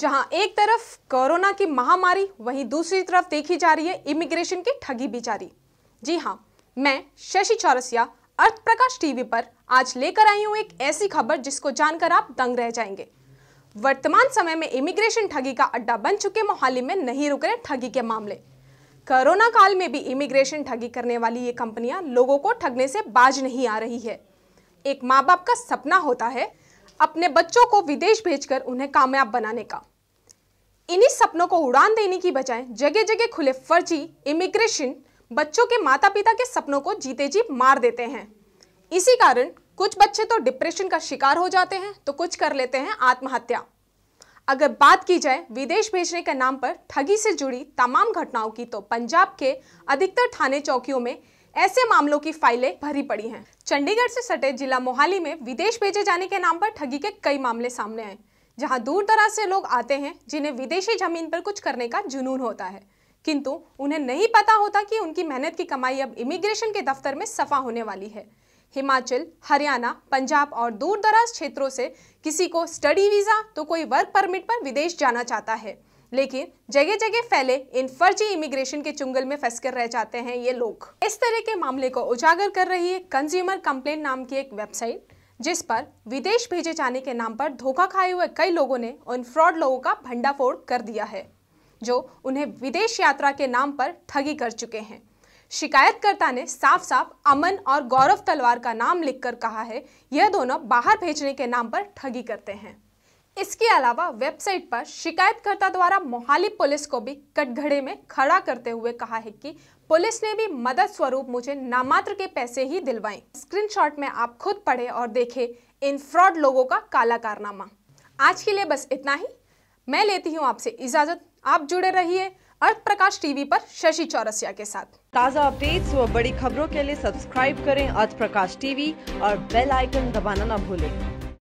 जहां एक तरफ कोरोना की महामारी वहीं दूसरी तरफ देखी जा रही है इमिग्रेशन की ठगी भी जारी जी हाँ मैं शशि चौरसिया अर्थ प्रकाश टीवी पर आज लेकर आई हूँ एक ऐसी खबर जिसको जानकर आप दंग रह जाएंगे वर्तमान समय में इमिग्रेशन ठगी का अड्डा बन चुके मोहाली में नहीं रुक रहे ठगी के मामले कोरोना काल में भी इमिग्रेशन ठगी करने वाली ये कंपनियां लोगों को ठगने से बाज नहीं आ रही है एक माँ बाप का सपना होता है अपने बच्चों को विदेश भेजकर उन्हें कामयाब बनाने का इन्हीं सपनों को उड़ान देने की बजाय जगह जगह खुले फर्जी इमिग्रेशन बच्चों के माता पिता के सपनों को जीते जी मार देते हैं इसी कारण कुछ बच्चे तो डिप्रेशन का शिकार हो जाते हैं तो कुछ कर लेते हैं आत्महत्या अगर बात की जाए विदेश भेजने के नाम पर ठगी से जुड़ी तमाम घटनाओं की तो पंजाब के अधिकतर थाने चौकियों में ऐसे मामलों की फाइलें भरी पड़ी हैं चंडीगढ़ से सटे जिला मोहाली में विदेश भेजे जाने के नाम पर ठगी के कई मामले सामने आए जहां दूर दराज से लोग आते हैं जिन्हें विदेशी जमीन पर कुछ करने का जुनून होता है किंतु उन्हें नहीं पता होता कि उनकी मेहनत की कमाई अब इमिग्रेशन के दफ्तर में सफा होने वाली है हिमाचल हरियाणा पंजाब और दूर दराज क्षेत्रों से किसी को स्टडी वीज़ा तो कोई वर्क परमिट पर विदेश जाना चाहता है लेकिन जगह जगह फैले इन फर्जी इमिग्रेशन के चुंगल में फंसकर रह जाते हैं ये लोग इस तरह के मामले को उजागर कर रही है कंज्यूमर कंप्लेन नाम की एक वेबसाइट जिस पर विदेश भेजे जाने के नाम पर धोखा खाए हुए कई लोगों ने उन फ्रॉड लोगों का भंडाफोड़ कर दिया है जो उन्हें विदेश यात्रा के नाम पर ठगी कर चुके हैं शिकायतकर्ता ने साफ साफ अमन और गौरव तलवार का नाम लिखकर कहा है यह दोनों बाहर भेजने के नाम पर ठगी करते हैं इसके अलावा वेबसाइट पर शिकायतकर्ता द्वारा मोहाली पुलिस को भी कटघड़े में खड़ा करते हुए कहा है कि पुलिस ने भी मदद स्वरूप मुझे नामात्र के पैसे ही दिलवाए स्क्रीनशॉट में आप खुद पढ़े और देखे इन फ्रॉड लोगों का काला कारनामा आज के लिए बस इतना ही मैं लेती हूँ आपसे इजाजत आप जुड़े रहिए अर्थ प्रकाश टीवी पर शशि चौरसिया के साथ ताज़ा अपडेट्स व बड़ी खबरों के लिए सब्सक्राइब करें अर्थ प्रकाश टीवी और बेल आइकन दबाना न भूलें।